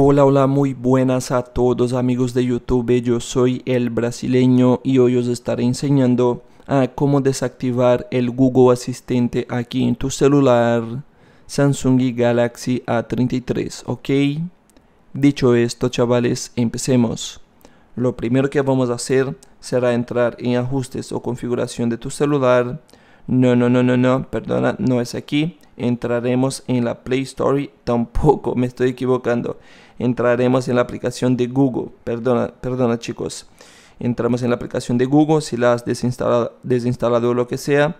Hola, hola, muy buenas a todos amigos de YouTube, yo soy el brasileño y hoy os estaré enseñando a cómo desactivar el Google Asistente aquí en tu celular Samsung Galaxy A33, ¿ok? Dicho esto, chavales, empecemos. Lo primero que vamos a hacer será entrar en ajustes o configuración de tu celular. No, no, no, no, no, perdona, no es aquí entraremos en la Play Store. Tampoco me estoy equivocando. Entraremos en la aplicación de Google. Perdona, perdona chicos. Entramos en la aplicación de Google. Si la has desinstalado, o lo que sea,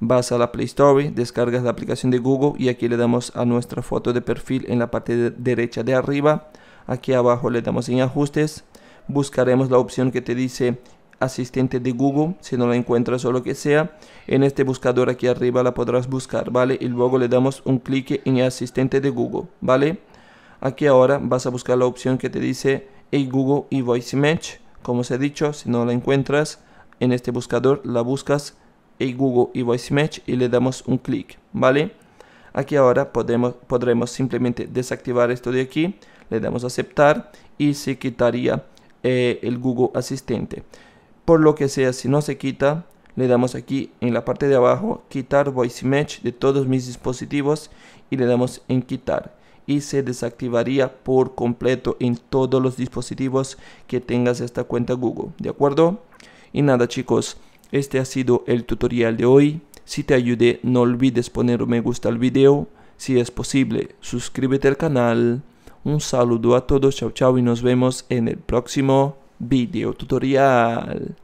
vas a la Play Store, descargas la aplicación de Google y aquí le damos a nuestra foto de perfil en la parte derecha de arriba. Aquí abajo le damos en ajustes. Buscaremos la opción que te dice asistente de Google, si no la encuentras o lo que sea, en este buscador aquí arriba la podrás buscar, ¿vale? Y luego le damos un clic en asistente de Google, ¿vale? Aquí ahora vas a buscar la opción que te dice Hey Google y Voice Match, como os he dicho, si no la encuentras en este buscador la buscas Hey Google y Voice Match y le damos un clic, ¿vale? Aquí ahora podemos, podremos simplemente desactivar esto de aquí, le damos aceptar y se quitaría eh, el Google Asistente. Por lo que sea, si no se quita, le damos aquí en la parte de abajo, quitar voice match de todos mis dispositivos y le damos en quitar y se desactivaría por completo en todos los dispositivos que tengas esta cuenta Google, ¿de acuerdo? Y nada chicos, este ha sido el tutorial de hoy. Si te ayudé, no olvides poner un me gusta al video. Si es posible, suscríbete al canal. Un saludo a todos, chao chao y nos vemos en el próximo video tutorial.